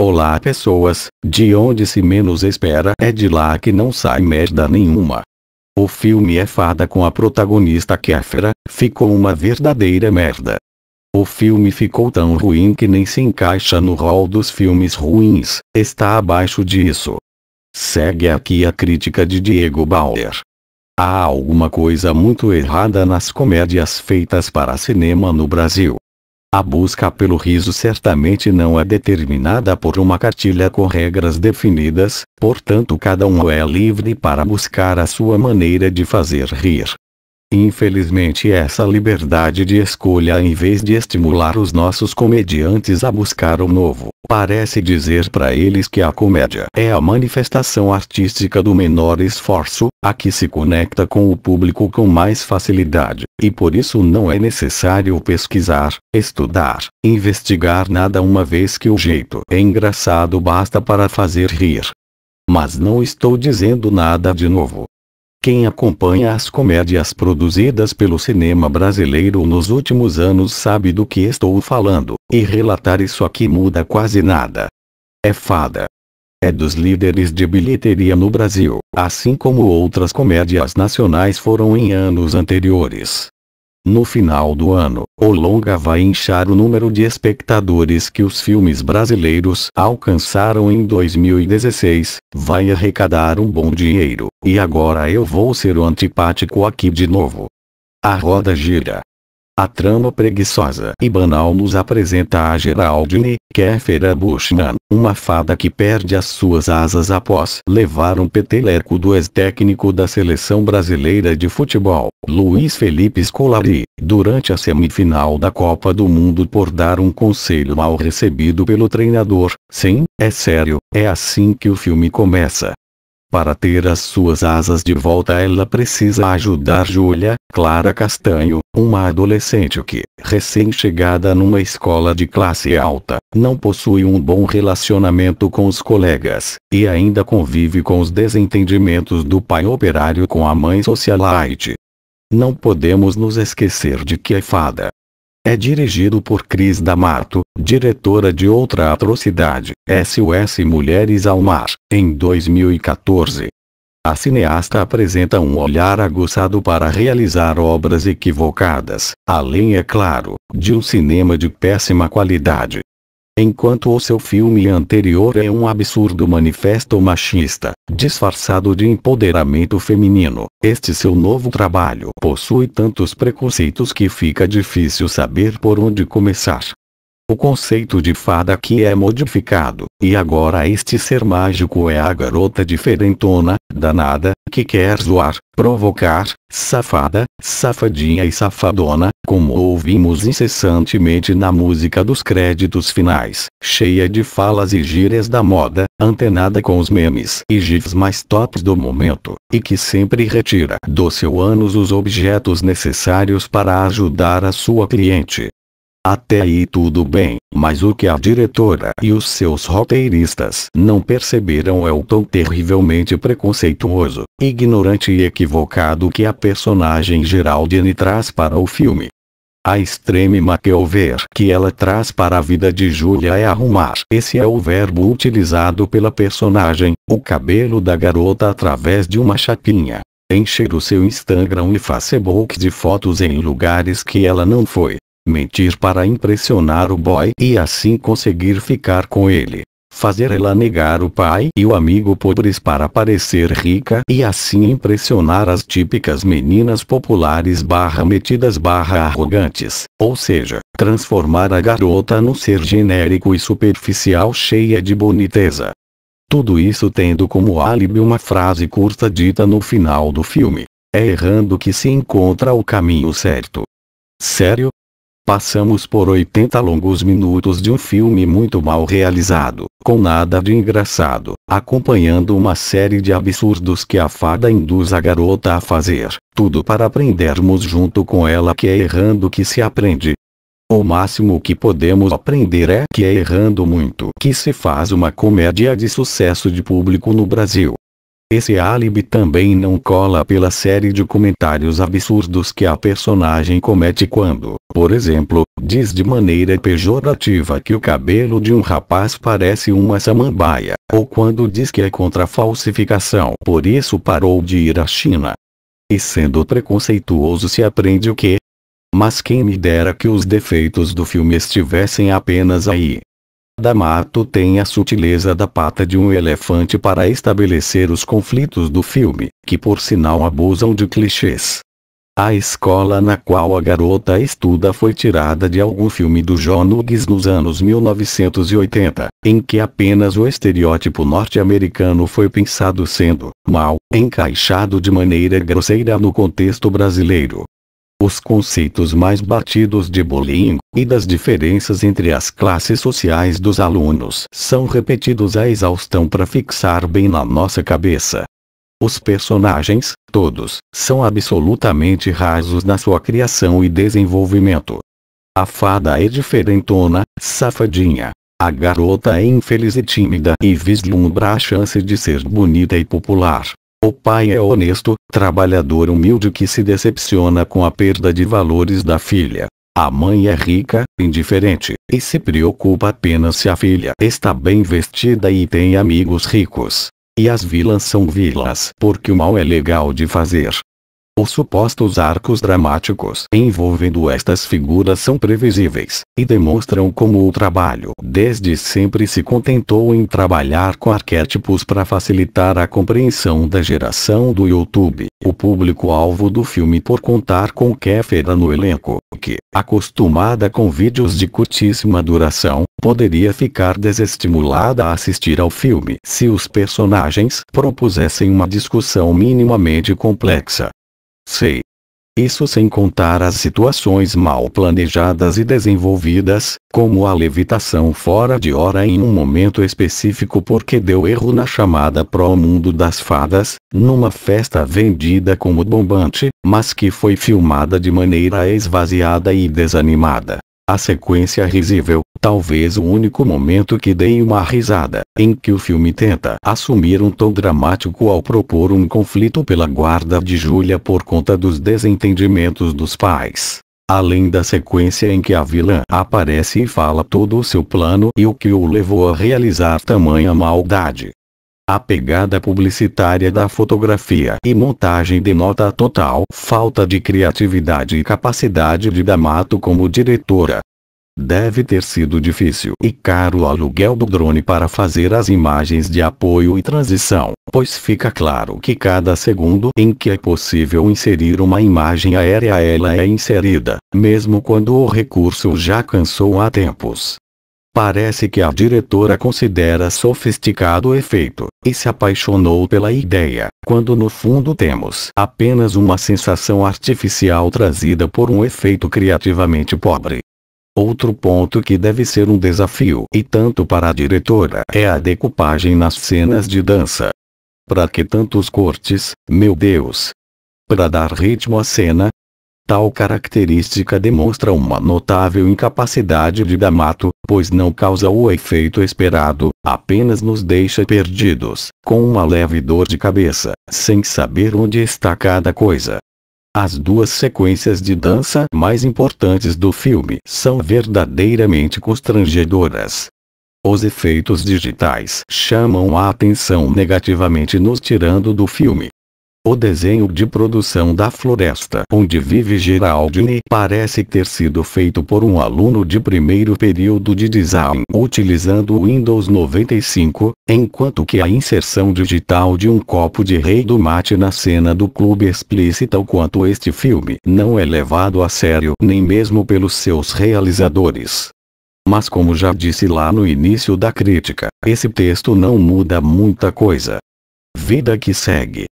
Olá pessoas, de onde se menos espera é de lá que não sai merda nenhuma. O filme é fada com a protagonista Kéfera, ficou uma verdadeira merda. O filme ficou tão ruim que nem se encaixa no rol dos filmes ruins, está abaixo disso. Segue aqui a crítica de Diego Bauer. Há alguma coisa muito errada nas comédias feitas para cinema no Brasil. A busca pelo riso certamente não é determinada por uma cartilha com regras definidas, portanto cada um é livre para buscar a sua maneira de fazer rir. Infelizmente essa liberdade de escolha em vez de estimular os nossos comediantes a buscar o novo, parece dizer para eles que a comédia é a manifestação artística do menor esforço, a que se conecta com o público com mais facilidade, e por isso não é necessário pesquisar, estudar, investigar nada uma vez que o jeito é engraçado basta para fazer rir. Mas não estou dizendo nada de novo, quem acompanha as comédias produzidas pelo cinema brasileiro nos últimos anos sabe do que estou falando, e relatar isso aqui muda quase nada. É fada. É dos líderes de bilheteria no Brasil, assim como outras comédias nacionais foram em anos anteriores. No final do ano, o longa vai inchar o número de espectadores que os filmes brasileiros alcançaram em 2016, vai arrecadar um bom dinheiro, e agora eu vou ser o antipático aqui de novo. A roda gira, a trama preguiçosa e banal nos apresenta a Geraldine, Kéfera Bushman, uma fada que perde as suas asas após levar um peteleco do ex-técnico da seleção brasileira de futebol, Luiz Felipe Scolari, durante a semifinal da Copa do Mundo por dar um conselho mal recebido pelo treinador. Sim, é sério, é assim que o filme começa. Para ter as suas asas de volta ela precisa ajudar Júlia, Clara Castanho, uma adolescente que, recém-chegada numa escola de classe alta, não possui um bom relacionamento com os colegas, e ainda convive com os desentendimentos do pai operário com a mãe socialite. Não podemos nos esquecer de que é fada, é dirigido por Cris D'Amato, diretora de Outra Atrocidade, SOS Mulheres ao Mar, em 2014. A cineasta apresenta um olhar aguçado para realizar obras equivocadas, além, é claro, de um cinema de péssima qualidade enquanto o seu filme anterior é um absurdo manifesto machista, disfarçado de empoderamento feminino. Este seu novo trabalho possui tantos preconceitos que fica difícil saber por onde começar. O conceito de fada aqui é modificado, e agora este ser mágico é a garota diferentona, danada, que quer zoar, provocar, safada, safadinha e safadona, como ouvimos incessantemente na música dos créditos finais, cheia de falas e gírias da moda, antenada com os memes e gifs mais tops do momento, e que sempre retira do seu ânus os objetos necessários para ajudar a sua cliente. Até aí tudo bem, mas o que a diretora e os seus roteiristas não perceberam é o tão terrivelmente preconceituoso, ignorante e equivocado que a personagem Geraldine traz para o filme. A extrema ver que ela traz para a vida de Julia é arrumar. Esse é o verbo utilizado pela personagem, o cabelo da garota através de uma chapinha. Encher o seu Instagram e Facebook de fotos em lugares que ela não foi mentir para impressionar o boy e assim conseguir ficar com ele. Fazer ela negar o pai e o amigo pobres para parecer rica e assim impressionar as típicas meninas populares barra metidas barra arrogantes, ou seja, transformar a garota num ser genérico e superficial cheia de boniteza. Tudo isso tendo como álibi uma frase curta dita no final do filme. É errando que se encontra o caminho certo. Sério, Passamos por 80 longos minutos de um filme muito mal realizado, com nada de engraçado, acompanhando uma série de absurdos que a fada induz a garota a fazer, tudo para aprendermos junto com ela que é errando que se aprende. O máximo que podemos aprender é que é errando muito que se faz uma comédia de sucesso de público no Brasil. Esse álibi também não cola pela série de comentários absurdos que a personagem comete quando, por exemplo, diz de maneira pejorativa que o cabelo de um rapaz parece uma samambaia, ou quando diz que é contra a falsificação por isso parou de ir à China. E sendo preconceituoso se aprende o quê? Mas quem me dera que os defeitos do filme estivessem apenas aí. D'Amato tem a sutileza da pata de um elefante para estabelecer os conflitos do filme, que por sinal abusam de clichês. A escola na qual a garota estuda foi tirada de algum filme do John Hughes nos anos 1980, em que apenas o estereótipo norte-americano foi pensado sendo, mal, encaixado de maneira grosseira no contexto brasileiro os conceitos mais batidos de bullying, e das diferenças entre as classes sociais dos alunos são repetidos à exaustão para fixar bem na nossa cabeça. Os personagens, todos, são absolutamente rasos na sua criação e desenvolvimento. A fada é diferentona, safadinha. A garota é infeliz e tímida e vislumbra a chance de ser bonita e popular. O pai é honesto, trabalhador humilde que se decepciona com a perda de valores da filha. A mãe é rica, indiferente, e se preocupa apenas se a filha está bem vestida e tem amigos ricos. E as vilas são vilas porque o mal é legal de fazer. Os supostos arcos dramáticos envolvendo estas figuras são previsíveis, e demonstram como o trabalho desde sempre se contentou em trabalhar com arquétipos para facilitar a compreensão da geração do YouTube, o público-alvo do filme por contar com Kéfera no elenco, que, acostumada com vídeos de curtíssima duração, poderia ficar desestimulada a assistir ao filme se os personagens propusessem uma discussão minimamente complexa. Sei. Isso sem contar as situações mal planejadas e desenvolvidas, como a levitação fora de hora em um momento específico porque deu erro na chamada pró mundo das fadas, numa festa vendida como bombante, mas que foi filmada de maneira esvaziada e desanimada. A sequência risível, talvez o único momento que dei uma risada, em que o filme tenta assumir um tom dramático ao propor um conflito pela guarda de Julia por conta dos desentendimentos dos pais. Além da sequência em que a vilã aparece e fala todo o seu plano e o que o levou a realizar tamanha maldade. A pegada publicitária da fotografia e montagem denota a total falta de criatividade e capacidade de D'Amato como diretora. Deve ter sido difícil e caro o aluguel do drone para fazer as imagens de apoio e transição, pois fica claro que cada segundo em que é possível inserir uma imagem aérea ela é inserida, mesmo quando o recurso já cansou há tempos. Parece que a diretora considera sofisticado o efeito, e se apaixonou pela ideia, quando no fundo temos apenas uma sensação artificial trazida por um efeito criativamente pobre. Outro ponto que deve ser um desafio e tanto para a diretora é a decupagem nas cenas de dança. Para que tantos cortes, meu Deus? Para dar ritmo à cena, Tal característica demonstra uma notável incapacidade de D'Amato, pois não causa o efeito esperado, apenas nos deixa perdidos, com uma leve dor de cabeça, sem saber onde está cada coisa. As duas sequências de dança mais importantes do filme são verdadeiramente constrangedoras. Os efeitos digitais chamam a atenção negativamente nos tirando do filme, o desenho de produção da floresta onde vive Geraldine parece ter sido feito por um aluno de primeiro período de design utilizando o Windows 95, enquanto que a inserção digital de um copo de rei do mate na cena do clube explícita o quanto este filme não é levado a sério nem mesmo pelos seus realizadores. Mas como já disse lá no início da crítica, esse texto não muda muita coisa. Vida que segue.